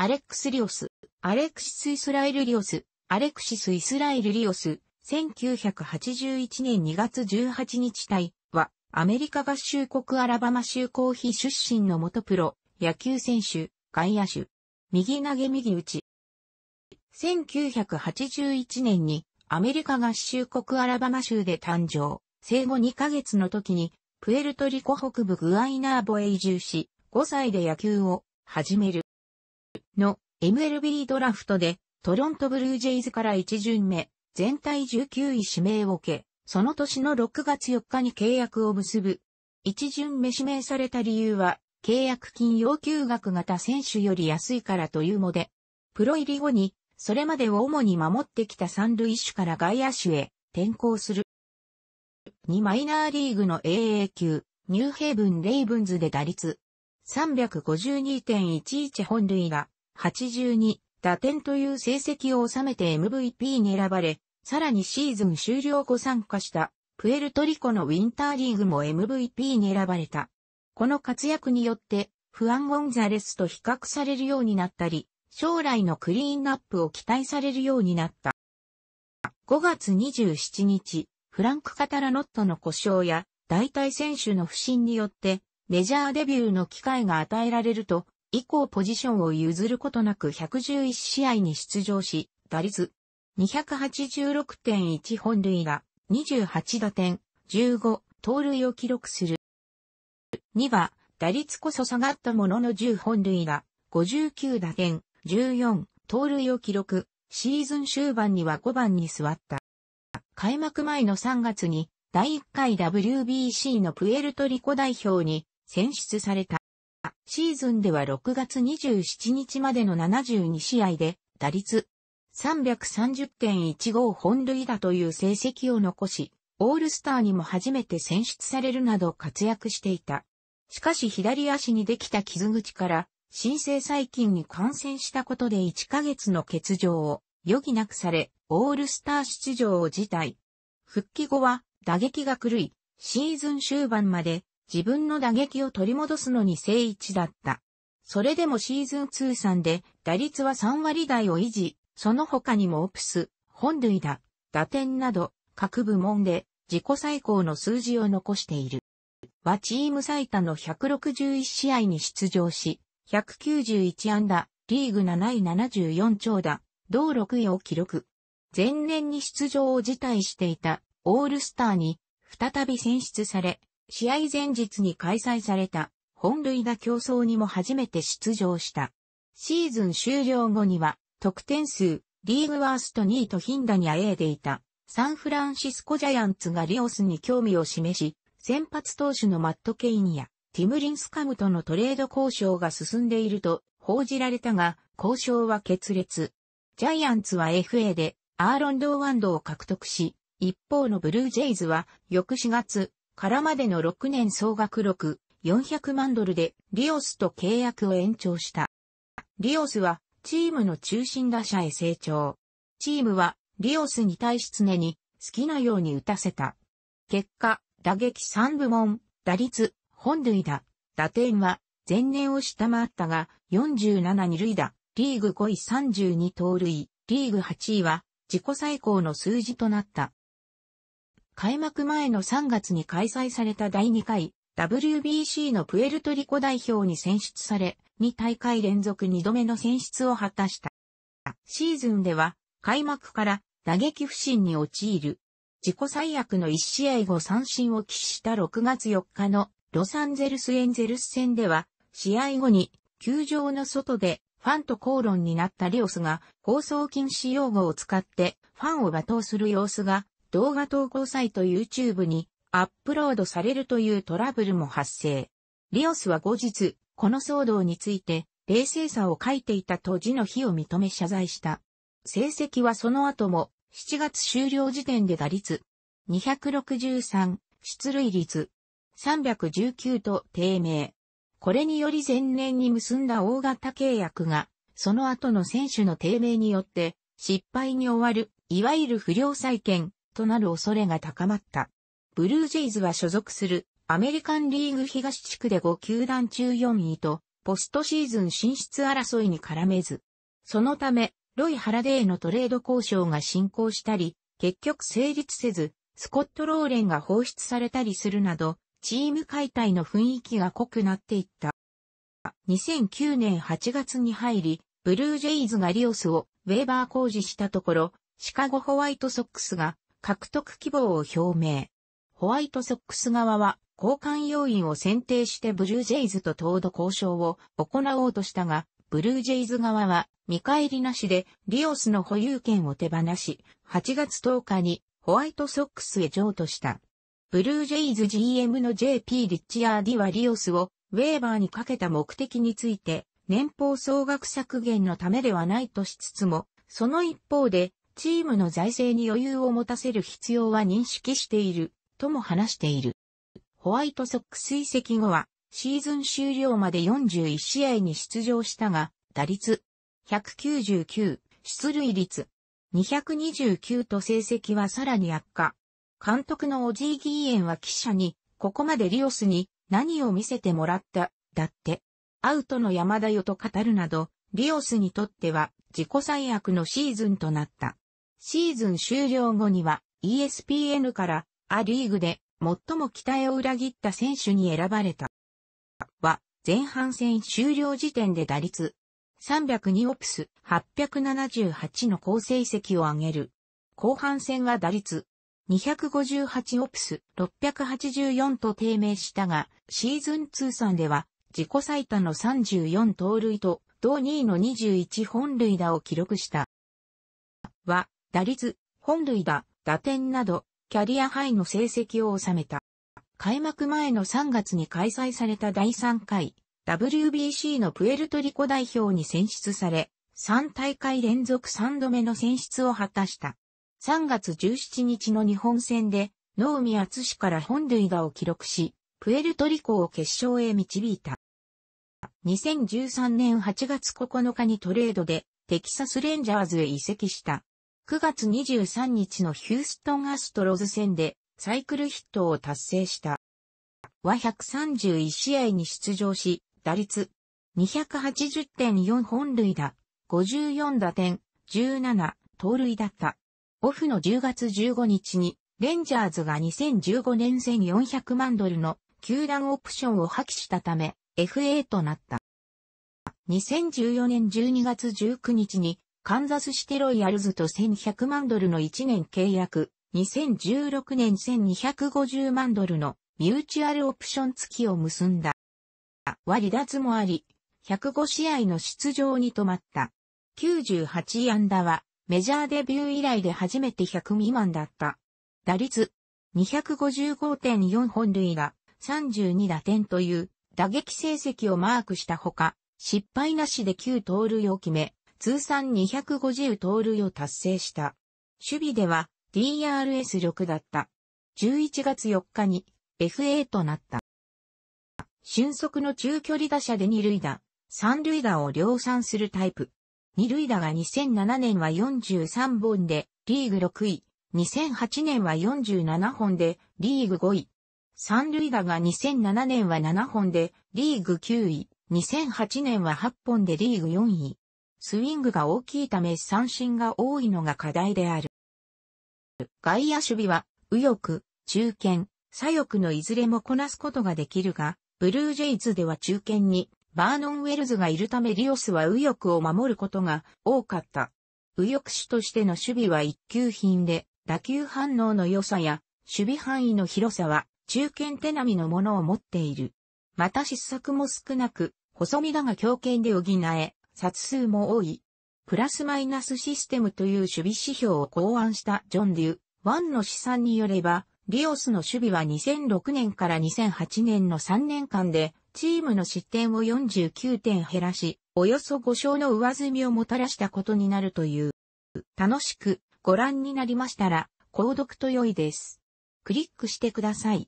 アレックス・リオス、アレクシス・イスラエル・リオス、アレクシス・イスラエル・リオス、1981年2月18日隊は、アメリカ合衆国アラバマ州コーヒー出身の元プロ、野球選手、外野手、右投げ右打ち。1981年に、アメリカ合衆国アラバマ州で誕生、生後2ヶ月の時に、プエルトリコ北部グアイナーボへ移住し、5歳で野球を始める。の MLB ドラフトでトロントブルージェイズから1巡目、全体19位指名を受け、その年の6月4日に契約を結ぶ。1巡目指名された理由は、契約金要求額型選手より安いからというので、プロ入り後に、それまでを主に守ってきた三塁手から外野手へ転向する。2マイナーリーグの AA 級、ニューヘイブン・レイブンズで打率352.11本塁打、82打点という成績を収めて MVP に選ばれ、さらにシーズン終了後参加したプエルトリコのウィンターリーグも MVP に選ばれた。この活躍によってフアン・ゴンザレスと比較されるようになったり、将来のクリーンナップを期待されるようになった。5月27日、フランク・カタラノットの故障や代替選手の不振によってメジャーデビューの機会が与えられると以降ポジションを譲ることなく111試合に出場し、打率286.1本塁打、28打点、15盗塁を記録する。2は、打率こそ下がったものの10本塁打、59打点、14盗塁を記録、シーズン終盤には5番に座った。開幕前の3月に、第1回 WBC のプエルトリコ代表に選出された。シーズンでは6月27日までの72試合で、打率330.15本塁打という成績を残し、オールスターにも初めて選出されるなど活躍していた。しかし左足にできた傷口から、新生細菌に感染したことで1ヶ月の欠場を余儀なくされ、オールスター出場を辞退。復帰後は打撃が狂い、シーズン終盤まで自分の打撃を取り戻すのに正一だった。それでもシーズン通算で打率は3割台を維持、その他にもオプス、本塁打、打点など各部門で自己最高の数字を残している。はチーム最多の161試合に出場し、191安打、リーグ7位74長打、同6位を記録。前年に出場を辞退していたオールスターに再び選出され、試合前日に開催された本塁打競争にも初めて出場した。シーズン終了後には、得点数、リーグワースト2位とヒンダにあえいでいた、サンフランシスコジャイアンツがリオスに興味を示し、先発投手のマット・ケインや、ティムリンスカムとのトレード交渉が進んでいると報じられたが、交渉は決裂。ジャイアンツは FA でアーロン・ドーワンドを獲得し、一方のブルージェイズは翌4月、からまでの6年総額6、400万ドルでリオスと契約を延長した。リオスはチームの中心打者へ成長。チームはリオスに対し常に好きなように打たせた。結果、打撃3部門、打率、本塁打、打点は前年を下回ったが47二塁打、リーグ5位32盗塁、リーグ8位は自己最高の数字となった。開幕前の3月に開催された第2回 WBC のプエルトリコ代表に選出され、2大会連続2度目の選出を果たした。シーズンでは、開幕から打撃不振に陥る。自己最悪の1試合後三振を喫した6月4日のロサンゼルスエンゼルス戦では、試合後に球場の外でファンと口論になったリオスが放送禁止用語を使ってファンを罵倒する様子が動画投稿サイト YouTube にアップロードされるというトラブルも発生。リオスは後日、この騒動について、冷静さを書いていた当時の日を認め謝罪した。成績はその後も、7月終了時点で打率、263、出塁率、319と低迷。これにより前年に結んだ大型契約が、その後の選手の低迷によって、失敗に終わる、いわゆる不良再建となる恐れが高まった。ブルージェイズは所属するアメリカンリーグ東地区で5球団中4位と、ポストシーズン進出争いに絡めず。そのため、ロイ・ハラデーのトレード交渉が進行したり、結局成立せず、スコット・ローレンが放出されたりするなど、チーム解体の雰囲気が濃くなっていった。2009年8月に入り、ブルージェイズがリオスをウェーバー工事したところ、シカゴホワイトソックスが獲得希望を表明。ホワイトソックス側は交換要員を選定してブルージェイズと糖度交渉を行おうとしたが、ブルージェイズ側は見返りなしでリオスの保有権を手放し、8月10日にホワイトソックスへ譲渡した。ブルージェイズ GM の JP リッチアーディはリオスをウェーバーにかけた目的について年俸総額削減のためではないとしつつも、その一方でチームの財政に余裕を持たせる必要は認識している、とも話している。ホワイトソックス移籍後は、シーズン終了まで41試合に出場したが、打率199、出塁率229と成績はさらに悪化。監督のオジー・ギーエンは記者に、ここまでリオスに何を見せてもらった、だって。アウトの山だよと語るなど、リオスにとっては自己最悪のシーズンとなった。シーズン終了後には ESPN からア・リーグで最も期待を裏切った選手に選ばれた。は、前半戦終了時点で打率302オプス878の好成績を上げる。後半戦は打率258オプス684と低迷したが、シーズン通算では自己最多の34盗塁と同2位の21本塁打を記録した。は、打率、本塁打、打点など、キャリアハイの成績を収めた。開幕前の3月に開催された第3回 WBC のプエルトリコ代表に選出され、3大会連続3度目の選出を果たした。3月17日の日本戦で、能見厚氏から本塁打を記録し、プエルトリコを決勝へ導いた。2013年8月9日にトレードで、テキサスレンジャーズへ移籍した。9月23日のヒューストンアストロズ戦でサイクルヒットを達成した。は131試合に出場し、打率280.4本塁打、54打点、17盗塁だった。オフの10月15日に、レンジャーズが2015年1400万ドルの球団オプションを破棄したため、FA となった。2014年12月19日にカンザスシテロイヤルズと1100万ドルの1年契約、2016年1250万ドルのミューチュアルオプション付きを結んだ。は離脱もあり、105試合の出場に止まった。98安打はメジャーデビュー以来で初めて100未満だった。打率255.4本塁打32打点という打撃成績をマークしたほか、失敗なしで9盗塁を決め、通算250盗塁を達成した。守備では d r s 力だった。11月4日に FA となった。俊足の中距離打者で二塁打、三塁打を量産するタイプ。二塁打が2007年は43本でリーグ6位、2008年は47本でリーグ5位。三塁打が2007年は7本でリーグ9位、2008年は8本でリーグ4位。スイングが大きいため三振が多いのが課題である。外野守備は、右翼、中堅、左翼のいずれもこなすことができるが、ブルージェイズでは中堅に、バーノン・ウェルズがいるためリオスは右翼を守ることが多かった。右翼手としての守備は一級品で、打球反応の良さや、守備範囲の広さは、中堅手並みのものを持っている。また失策も少なく、細身だが強肩で補え、殺数も多い。プラスマイナスシステムという守備指標を考案したジョン・デュ・ワンの試算によれば、リオスの守備は2006年から2008年の3年間で、チームの失点を49点減らし、およそ5勝の上積みをもたらしたことになるという。楽しくご覧になりましたら、購読と良いです。クリックしてください。